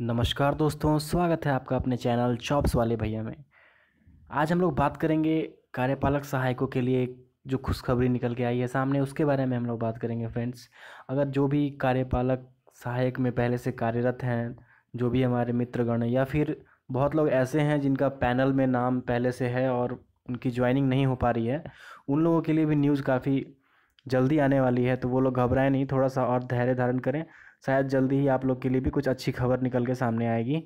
नमस्कार दोस्तों स्वागत है आपका अपने चैनल चॉप्स वाले भैया में आज हम लोग बात करेंगे कार्यपालक सहायकों के लिए जो खुशखबरी निकल के आई है सामने उसके बारे में हम लोग बात करेंगे फ्रेंड्स अगर जो भी कार्यपालक सहायक में पहले से कार्यरत हैं जो भी हमारे मित्रगण या फिर बहुत लोग ऐसे हैं जिनका पैनल में नाम पहले से है और उनकी ज्वाइनिंग नहीं हो पा रही है उन लोगों के लिए भी न्यूज़ काफ़ी जल्दी आने वाली है तो वो लोग घबराएं नहीं थोड़ा सा और धैर्य धारण करें शायद जल्दी ही आप लोग के लिए भी कुछ अच्छी खबर निकल के सामने आएगी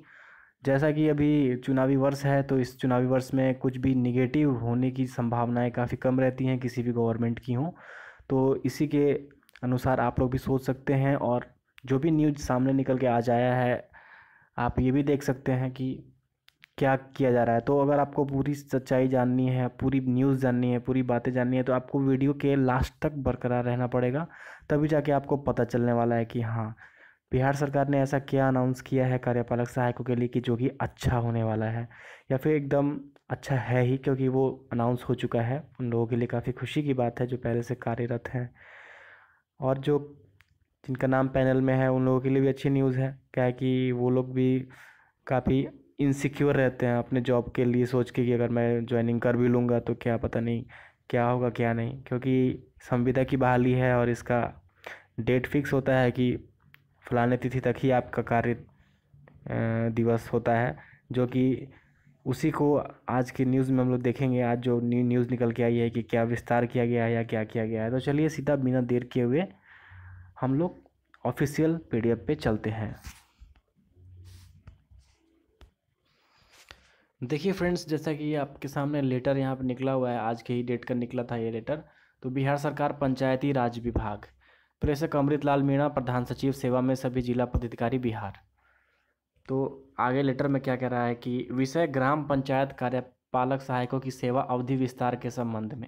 जैसा कि अभी चुनावी वर्ष है तो इस चुनावी वर्ष में कुछ भी निगेटिव होने की संभावनाएँ काफ़ी कम रहती हैं किसी भी गवर्नमेंट की हों तो इसी के अनुसार आप लोग भी सोच सकते हैं और जो भी न्यूज सामने निकल के आ जाया है आप ये भी देख सकते हैं कि क्या किया जा रहा है तो अगर आपको पूरी सच्चाई जाननी है पूरी न्यूज़ जाननी है पूरी बातें जाननी है तो आपको वीडियो के लास्ट तक बरकरार रहना पड़ेगा तभी जाके आपको पता चलने वाला है कि हाँ बिहार सरकार ने ऐसा क्या अनाउंस किया है कार्यपालक सहायकों के लिए कि जो कि अच्छा होने वाला है या फिर एकदम अच्छा है ही क्योंकि वो अनाउंस हो चुका है उन लोगों के लिए काफ़ी खुशी की बात है जो पहले से कार्यरत हैं और जो जिनका नाम पैनल में है उन लोगों के लिए भी अच्छी न्यूज़ है क्या है कि वो लोग भी काफ़ी इनसिक्योर रहते हैं अपने जॉब के लिए सोच के कि अगर मैं ज्वाइनिंग कर भी लूँगा तो क्या पता नहीं क्या होगा क्या नहीं क्योंकि संविदा की बहाली है और इसका डेट फिक्स होता है कि फलाने तिथि तक ही आपका कार्य दिवस होता है जो कि उसी को आज की न्यूज़ में हम लोग देखेंगे आज जो न्यू न्यूज़ निकल के आई है कि क्या विस्तार किया गया है या क्या किया गया है तो चलिए सीधा बिना देर किए हुए हम लोग ऑफिशियल पीडीएफ पे चलते हैं देखिए फ्रेंड्स जैसा कि आपके सामने लेटर यहाँ पर निकला हुआ है आज के ही डेट का निकला था ये लेटर तो बिहार सरकार पंचायती राज विभाग प्रेसक अमृत लाल मीणा प्रधान सचिव सेवा में सभी जिला पदाधिकारी बिहार तो आगे लेटर में क्या कह रहा है कि विषय ग्राम पंचायत कार्यपालक सहायकों की सेवा अवधि विस्तार के संबंध में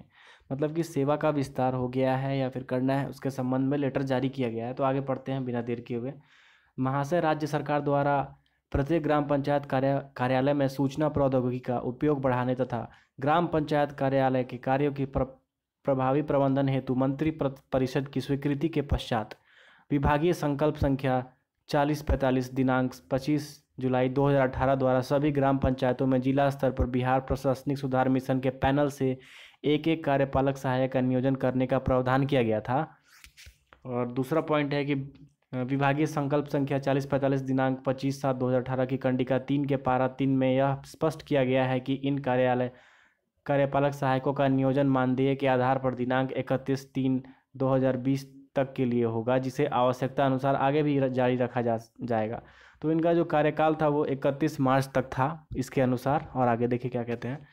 मतलब कि सेवा का विस्तार हो गया है या फिर करना है उसके संबंध में लेटर जारी किया गया है तो आगे पढ़ते हैं बिना देर किए हुए महाशय राज्य सरकार द्वारा प्रत्येक ग्राम पंचायत कार्य कार्यालय में सूचना प्रौद्योगिकी का उपयोग बढ़ाने तथा ग्राम पंचायत कार्यालय के कार्यों की प्र, प्रभावी प्रबंधन हेतु मंत्री परिषद की स्वीकृति के पश्चात विभागीय संकल्प संख्या चालीस पैंतालीस दिनांक पच्चीस जुलाई 2018 द्वारा सभी ग्राम पंचायतों में जिला स्तर पर बिहार प्रशासनिक सुधार मिशन के पैनल से एक एक कार्यपालक सहायक का नियोजन करने का प्रावधान किया गया था और दूसरा पॉइंट है कि विभागीय संकल्प संख्या चालीस पैंतालीस दिनांक पच्चीस सात दो हज़ार अठारह की कंडिका तीन के पारा तीन में यह स्पष्ट किया गया है कि इन कार्यालय कार्यपालक सहायकों का नियोजन मानदेय के आधार पर दिनांक इकतीस तीन दो हज़ार बीस तक के लिए होगा जिसे आवश्यकता अनुसार आगे भी जारी रखा जा जाएगा तो इनका जो कार्यकाल था वो इकतीस मार्च तक था इसके अनुसार और आगे देखिए क्या कहते हैं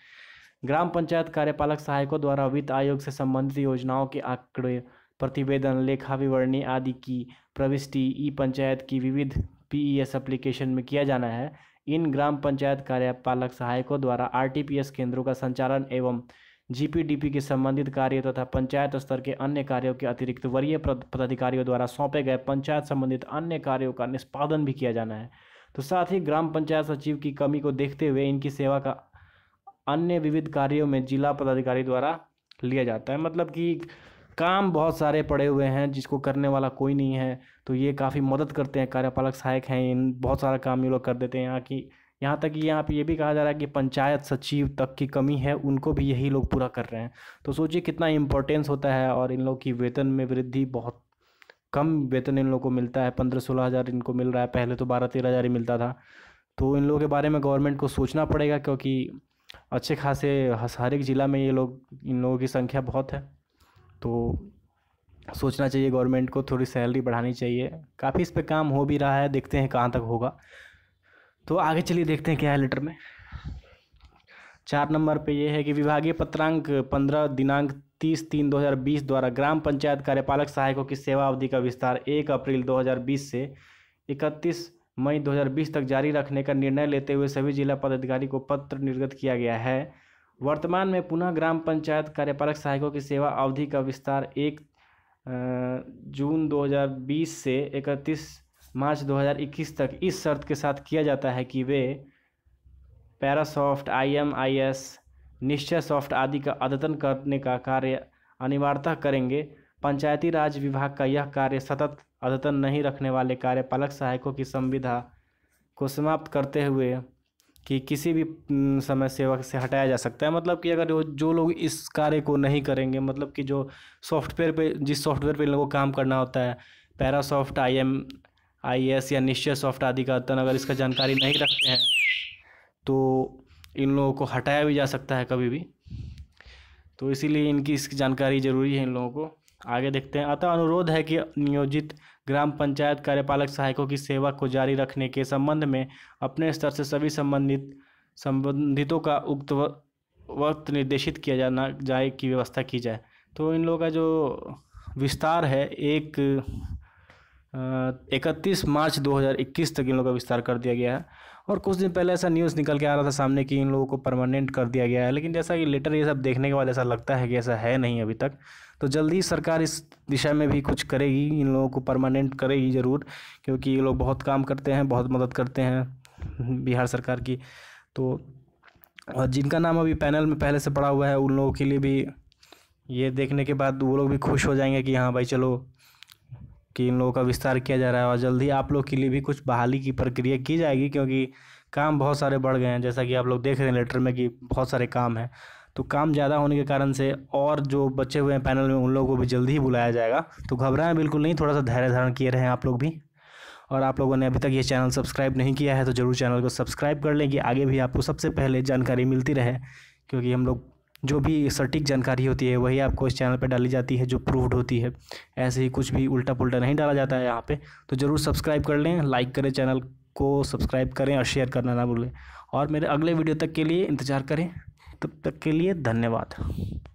ग्राम पंचायत कार्यपालक सहायकों द्वारा वित्त आयोग से संबंधित योजनाओं के आंकड़े प्रतिवेदन लेखा विवरणी आदि की प्रविष्टि ई पंचायत की विविध पीईएस एप्लीकेशन में किया जाना है इन ग्राम पंचायत कार्यपालक सहायकों द्वारा आरटीपीएस केंद्रों का संचालन एवं जीपीडीपी के संबंधित कार्य तथा पंचायत स्तर के अन्य कार्यों के अतिरिक्त वरीय पदाधिकारियों द्वारा सौंपे गए पंचायत संबंधित अन्य कार्यों का निष्पादन भी किया जाना है तो साथ ही ग्राम पंचायत सचिव की कमी को देखते हुए इनकी सेवा का अन्य विविध कार्यों में जिला पदाधिकारी द्वारा लिया जाता है मतलब कि काम बहुत सारे पड़े हुए हैं जिसको करने वाला कोई नहीं है तो ये काफ़ी मदद करते हैं कार्यपालक सहायक हैं इन बहुत सारा काम ये लोग कर देते हैं यहाँ की यहाँ तक कि यहाँ पे ये भी कहा जा रहा है कि पंचायत सचिव तक की कमी है उनको भी यही लोग पूरा कर रहे हैं तो सोचिए कितना इम्पोर्टेंस होता है और इन लोग की वेतन में वृद्धि बहुत कम वेतन इन लोगों को मिलता है पंद्रह सोलह हज़ार इनको मिल रहा है पहले तो बारह तेरह हज़ार ही मिलता था तो इन लोगों के बारे में गवर्नमेंट को सोचना पड़ेगा क्योंकि अच्छे खासे हर एक ज़िला में ये लोग इन लोगों की संख्या बहुत है तो सोचना चाहिए गवर्नमेंट को थोड़ी सैलरी बढ़ानी चाहिए काफ़ी इस पर काम हो भी रहा है देखते हैं कहाँ तक होगा तो आगे चलिए देखते हैं क्या है लेटर में चार नंबर पे ये है कि विभागीय पत्रांक पंद्रह दिनांक तीस तीन दो हज़ार बीस द्वारा ग्राम पंचायत कार्यपालक सहायकों की सेवा अवधि का विस्तार एक अप्रैल दो हज़ार बीस से इकतीस मई दो हज़ार बीस तक जारी रखने का निर्णय लेते हुए सभी जिला पदाधिकारी को पत्र निर्गत किया गया है वर्तमान में पुनः ग्राम पंचायत कार्यपालक सहायकों की सेवा अवधि का विस्तार एक जून 2020 से 31 मार्च 2021 तक इस शर्त के साथ किया जाता है कि वे पैरासॉफ्ट आईएमआईएस निश्चय सॉफ्ट आदि का अद्यतन करने का कार्य अनिवार्यतः करेंगे पंचायती राज विभाग का यह कार्य सतत अद्यतन नहीं रखने वाले कार्यपालक सहायकों की संविधा को समाप्त करते हुए कि किसी भी समय सेवा से हटाया जा सकता है मतलब कि अगर जो लोग इस कार्य को नहीं करेंगे मतलब कि जो सॉफ्टवेयर पे जिस सॉफ्टवेयर पे इन लोगों को काम करना होता है पैरासॉफ्ट आई एम आई एस या निश्चय सॉफ्ट आदि का अतन अगर इसका जानकारी नहीं रखते हैं तो इन लोगों को हटाया भी जा सकता है कभी भी तो इसीलिए इनकी इसकी जानकारी ज़रूरी है इन लोगों को आगे देखते हैं अतः अनुरोध है कि नियोजित ग्राम पंचायत कार्यपालक सहायकों की सेवा को जारी रखने के संबंध में अपने स्तर से सभी संबंधित संबंधितों का उक्त वक्त निर्देशित किया जाना जाए की व्यवस्था की जाए तो इन लोगों का जो विस्तार है एक इकतीस मार्च 2021 तक इन लोगों का विस्तार कर दिया गया है और कुछ दिन पहले ऐसा न्यूज़ निकल के आ रहा था सामने कि इन लोगों को परमानेंट कर दिया गया है लेकिन जैसा कि लेटर ये सब देखने के बाद ऐसा लगता है कि ऐसा है नहीं अभी तक तो जल्दी ही सरकार इस दिशा में भी कुछ करेगी इन लोगों को परमानेंट करेगी ज़रूर क्योंकि ये लोग बहुत काम करते हैं बहुत मदद करते हैं बिहार सरकार की तो और जिनका नाम अभी पैनल में पहले से पड़ा हुआ है उन लोगों के लिए भी ये देखने के बाद वो लोग भी खुश हो जाएंगे कि हाँ भाई चलो कि इन लोगों का विस्तार किया जा रहा है और जल्द ही आप लोग के लिए भी कुछ बहाली की प्रक्रिया की जाएगी क्योंकि काम बहुत सारे बढ़ गए हैं जैसा कि आप लोग देख रहे हैं लेटर में कि बहुत सारे काम हैं तो काम ज़्यादा होने के कारण से और जो बचे हुए हैं पैनल में उन लोगों को भी जल्दी ही बुलाया जाएगा तो घबराएं बिल्कुल नहीं थोड़ा सा धैर्य धारण किए रहें आप लोग भी और आप लोगों ने अभी तक ये चैनल सब्सक्राइब नहीं किया है तो ज़रूर चैनल को सब्सक्राइब कर लें कि आगे भी आपको सबसे पहले जानकारी मिलती रहे क्योंकि हम लोग जो भी सटीक जानकारी होती है वही आपको इस चैनल पर डाली जाती है जो प्रूव्ड होती है ऐसे ही कुछ भी उल्टा पुल्टा नहीं डाला जाता है यहाँ पर तो ज़रूर सब्सक्राइब कर लें लाइक करें चैनल को सब्सक्राइब करें और शेयर करना ना भूलें और मेरे अगले वीडियो तक के लिए इंतज़ार करें तब तक के लिए धन्यवाद